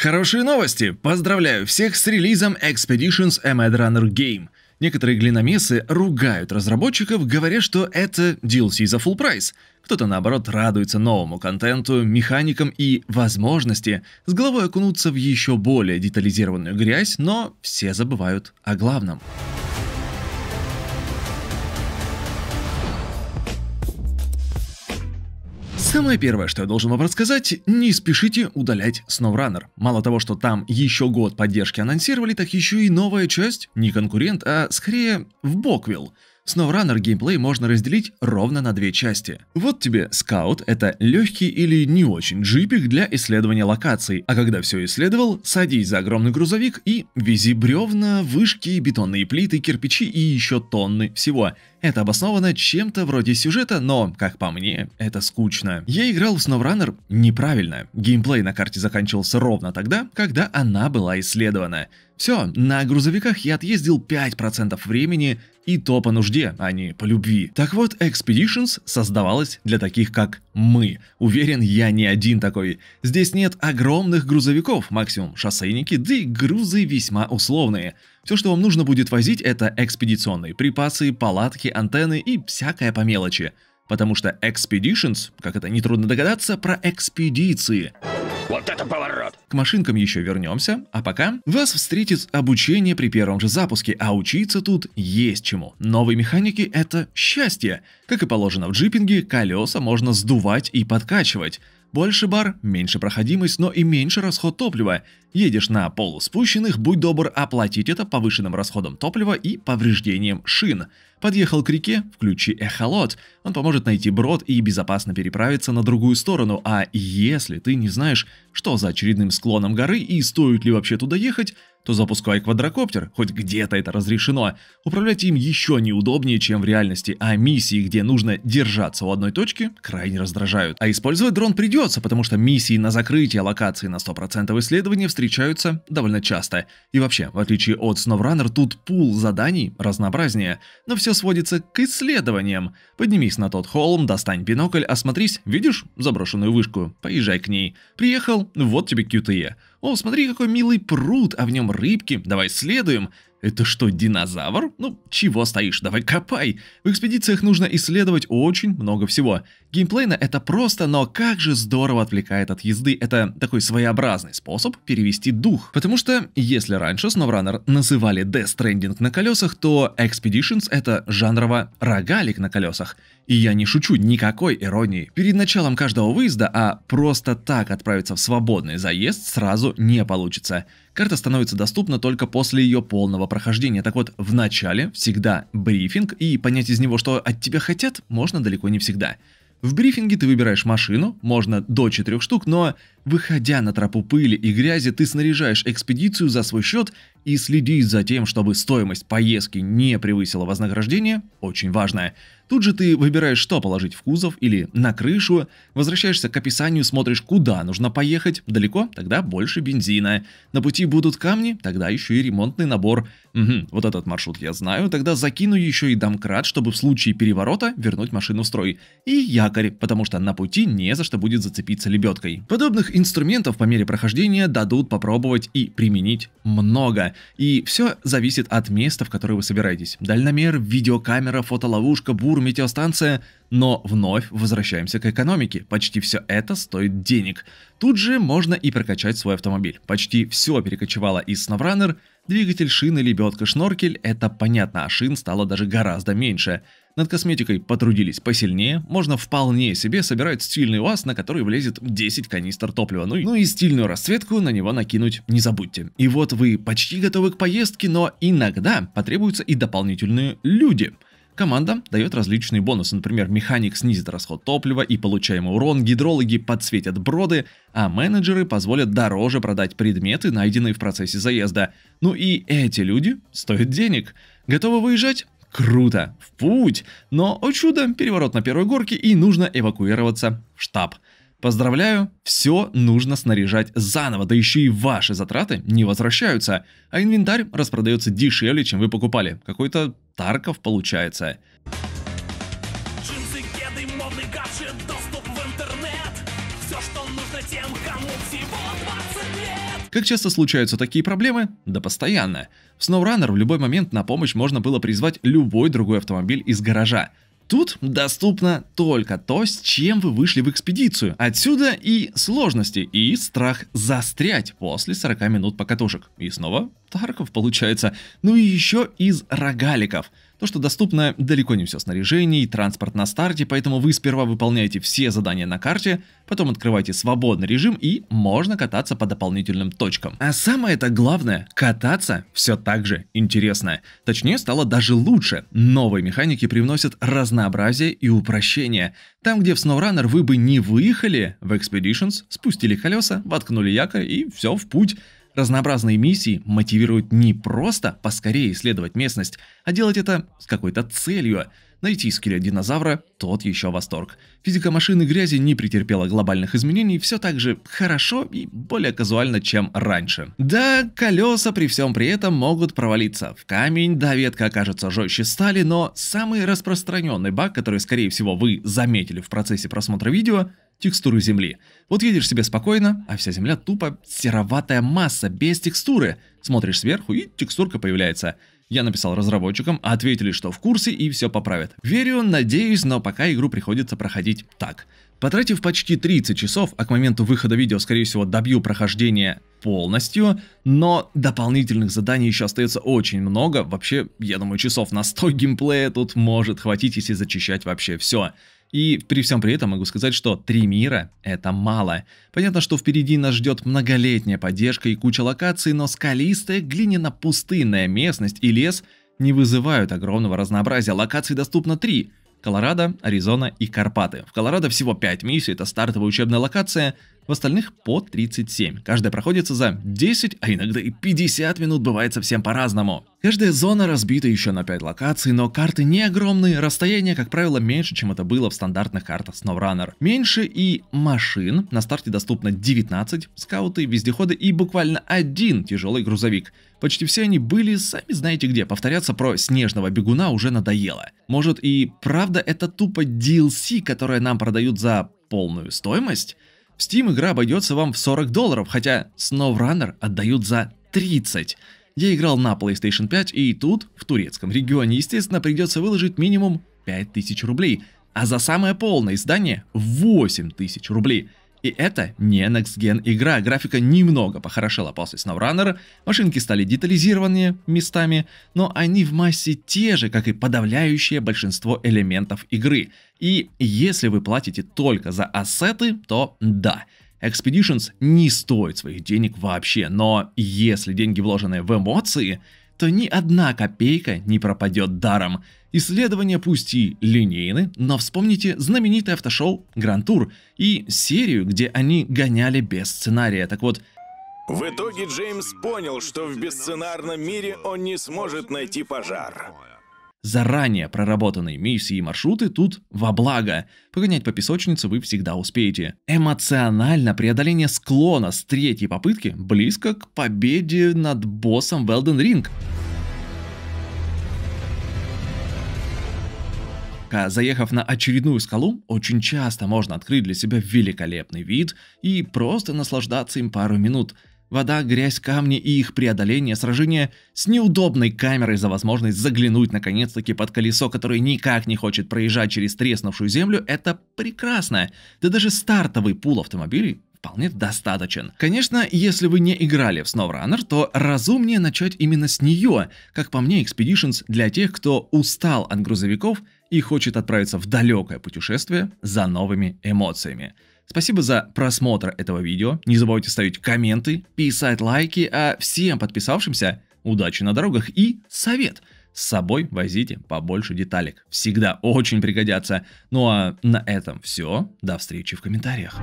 Хорошие новости! Поздравляю всех с релизом Expeditions A Mad Runner Game. Некоторые глиномесы ругают разработчиков, говоря, что это DLC за full прайс. Кто-то, наоборот, радуется новому контенту, механикам и возможности с головой окунуться в еще более детализированную грязь, но все забывают о главном. Самое первое, что я должен вам рассказать, не спешите удалять SnowRunner. Мало того, что там еще год поддержки анонсировали, так еще и новая часть, не конкурент, а скорее в Боквилл. SnowRunner геймплей можно разделить ровно на две части. Вот тебе скаут — это легкий или не очень джипик для исследования локаций, а когда все исследовал, садись за огромный грузовик и вези бревна, вышки, бетонные плиты, кирпичи и еще тонны всего — это обосновано чем-то вроде сюжета, но, как по мне, это скучно. Я играл в SnowRunner неправильно. Геймплей на карте заканчивался ровно тогда, когда она была исследована. Все, на грузовиках я отъездил 5% времени и то по нужде, а не по любви. Так вот, Expeditions создавалась для таких, как мы. Уверен, я не один такой. Здесь нет огромных грузовиков, максимум шоссейники, да и грузы весьма условные. Все, что вам нужно будет возить, это экспедиционные припасы, палатки, антенны и всякое по мелочи. Потому что Expeditions, как это нетрудно догадаться, про экспедиции. Вот это поворот! К машинкам еще вернемся, а пока вас встретит обучение при первом же запуске, а учиться тут есть чему. Новые механики — это счастье. Как и положено в джипинге, колеса можно сдувать и подкачивать. Больше бар, меньше проходимость, но и меньше расход топлива. Едешь на полуспущенных, будь добр оплатить это повышенным расходом топлива и повреждением шин. Подъехал к реке, включи эхолот. Он поможет найти брод и безопасно переправиться на другую сторону. А если ты не знаешь, что за очередным склоном горы и стоит ли вообще туда ехать, то запускай квадрокоптер, хоть где-то это разрешено. Управлять им еще неудобнее, чем в реальности, а миссии, где нужно держаться у одной точки, крайне раздражают. А использовать дрон придется, потому что миссии на закрытие локации на 100% исследования встречаются довольно часто. И вообще, в отличие от SnowRunner, тут пул заданий разнообразнее, но все сводится к исследованиям. Поднимись на тот холм, достань бинокль, осмотрись, видишь заброшенную вышку, поезжай к ней. Приехал, вот тебе QTE. О, смотри, какой милый пруд, а в нем рыбки, давай следуем. Это что, динозавр? Ну, чего стоишь, давай копай. В экспедициях нужно исследовать очень много всего. Геймплейно это просто, но как же здорово отвлекает от езды. Это такой своеобразный способ перевести дух. Потому что, если раньше SnowRunner называли Death Stranding на колесах, то Expeditions это жанрово рогалик на колесах. И я не шучу никакой иронии. Перед началом каждого выезда, а просто так отправиться в свободный заезд сразу не получится. Карта становится доступна только после ее полного прохождения. Так вот, в начале всегда брифинг, и понять из него, что от тебя хотят, можно далеко не всегда. В брифинге ты выбираешь машину, можно до четырех штук, но Выходя на тропу пыли и грязи, ты снаряжаешь экспедицию за свой счет и следить за тем, чтобы стоимость поездки не превысила вознаграждение, очень важное. Тут же ты выбираешь, что положить в кузов или на крышу, возвращаешься к описанию, смотришь, куда нужно поехать, далеко, тогда больше бензина. На пути будут камни, тогда еще и ремонтный набор. Угу, вот этот маршрут я знаю, тогда закину еще и домкрат, чтобы в случае переворота вернуть машину в строй. И якорь, потому что на пути не за что будет зацепиться лебедкой. Подобных инструментов по мере прохождения дадут попробовать и применить много. И все зависит от места, в которое вы собираетесь. Дальномер, видеокамера, фотоловушка, бур, метеостанция. Но вновь возвращаемся к экономике. Почти все это стоит денег. Тут же можно и прокачать свой автомобиль. Почти все перекочевало из snowrunner Двигатель, шины, лебедка, шноркель – это понятно, а шин стало даже гораздо меньше. Над косметикой потрудились посильнее, можно вполне себе собирать стильный УАЗ, на который влезет 10 канистр топлива, ну и, ну и стильную расцветку на него накинуть не забудьте. И вот вы почти готовы к поездке, но иногда потребуются и дополнительные люди. Команда дает различные бонусы, например, механик снизит расход топлива и получаемый урон, гидрологи подсветят броды, а менеджеры позволят дороже продать предметы, найденные в процессе заезда. Ну и эти люди стоят денег. Готовы выезжать? Круто! В путь! Но, о чудо, переворот на первой горке и нужно эвакуироваться в штаб. Поздравляю, все нужно снаряжать заново, да еще и ваши затраты не возвращаются, а инвентарь распродается дешевле, чем вы покупали. Какой-то Тарков получается. Джинсы, кеды, модный гаджет, доступ в интернет все, что нужно тем, кому всего 20 лет. Как часто случаются такие проблемы? Да постоянно. В SnowRunner в любой момент на помощь можно было призвать любой другой автомобиль из гаража. Тут доступно только то, с чем вы вышли в экспедицию. Отсюда и сложности, и страх застрять после 40 минут покатушек. И снова Тарков получается. Ну и еще из рогаликов – то, что доступно далеко не все снаряжение и транспорт на старте, поэтому вы сперва выполняете все задания на карте, потом открываете свободный режим и можно кататься по дополнительным точкам. А самое это главное, кататься все так же интересно. Точнее, стало даже лучше. Новые механики привносят разнообразие и упрощение. Там, где в SnowRunner вы бы не выехали, в Expeditions спустили колеса, воткнули яко и все в путь. Разнообразные миссии мотивируют не просто поскорее исследовать местность, а делать это с какой-то целью. Найти скелет динозавра – тот еще восторг. Физика машины грязи не претерпела глобальных изменений, все так же хорошо и более казуально, чем раньше. Да, колеса при всем при этом могут провалиться в камень, да ветка окажется жестче стали, но самый распространенный баг, который, скорее всего, вы заметили в процессе просмотра видео – текстуру земли. Вот едешь себе спокойно, а вся земля тупо сероватая масса, без текстуры. Смотришь сверху, и текстурка появляется. Я написал разработчикам, а ответили, что в курсе и все поправят. Верю, надеюсь, но пока игру приходится проходить так. Потратив почти 30 часов, а к моменту выхода видео, скорее всего, добью прохождение полностью, но дополнительных заданий еще остается очень много, вообще, я думаю, часов на 100 геймплея тут может хватить, если зачищать вообще все. И при всем при этом могу сказать, что три мира — это мало. Понятно, что впереди нас ждет многолетняя поддержка и куча локаций, но скалистая, глиняно-пустынная местность и лес не вызывают огромного разнообразия. Локаций доступно три — Колорадо, Аризона и Карпаты. В Колорадо всего 5 миссий, это стартовая учебная локация, в остальных по 37. Каждая проходится за 10, а иногда и 50 минут, бывает совсем по-разному. Каждая зона разбита еще на 5 локаций, но карты не огромные, расстояние, как правило, меньше, чем это было в стандартных картах SnowRunner. Меньше и машин, на старте доступно 19, скауты, вездеходы и буквально один тяжелый грузовик – Почти все они были, сами знаете где, повторяться про снежного бегуна уже надоело. Может и правда это тупо DLC, которое нам продают за полную стоимость? В Steam игра обойдется вам в 40 долларов, хотя SnowRunner отдают за 30. Я играл на PlayStation 5 и тут, в турецком регионе, естественно, придется выложить минимум 5000 рублей, а за самое полное издание 8000 рублей. И это не Next Gen игра, графика немного похорошела после SnowRunner, машинки стали детализированные местами, но они в массе те же, как и подавляющее большинство элементов игры. И если вы платите только за ассеты, то да, Expeditions не стоит своих денег вообще, но если деньги вложены в эмоции, то ни одна копейка не пропадет даром. Исследования пусть и линейны, но вспомните знаменитое автошоу Грантур и серию, где они гоняли без сценария. Так вот, в итоге Джеймс понял, что в бесценарном мире он не сможет найти пожар. Заранее проработанные миссии и маршруты тут во благо. Погонять по песочнице вы всегда успеете. Эмоционально преодоление склона с третьей попытки близко к победе над боссом в Elden Ring. Заехав на очередную скалу, очень часто можно открыть для себя великолепный вид и просто наслаждаться им пару минут – Вода, грязь, камни и их преодоление, сражения с неудобной камерой за возможность заглянуть наконец-таки под колесо, которое никак не хочет проезжать через треснувшую землю, это прекрасно. Да даже стартовый пул автомобилей вполне достаточен. Конечно, если вы не играли в SnowRunner, то разумнее начать именно с нее. Как по мне, Expeditions для тех, кто устал от грузовиков – и хочет отправиться в далекое путешествие за новыми эмоциями. Спасибо за просмотр этого видео, не забывайте ставить комменты, писать лайки, а всем подписавшимся удачи на дорогах и совет – с собой возите побольше деталек. Всегда очень пригодятся. Ну а на этом все. До встречи в комментариях.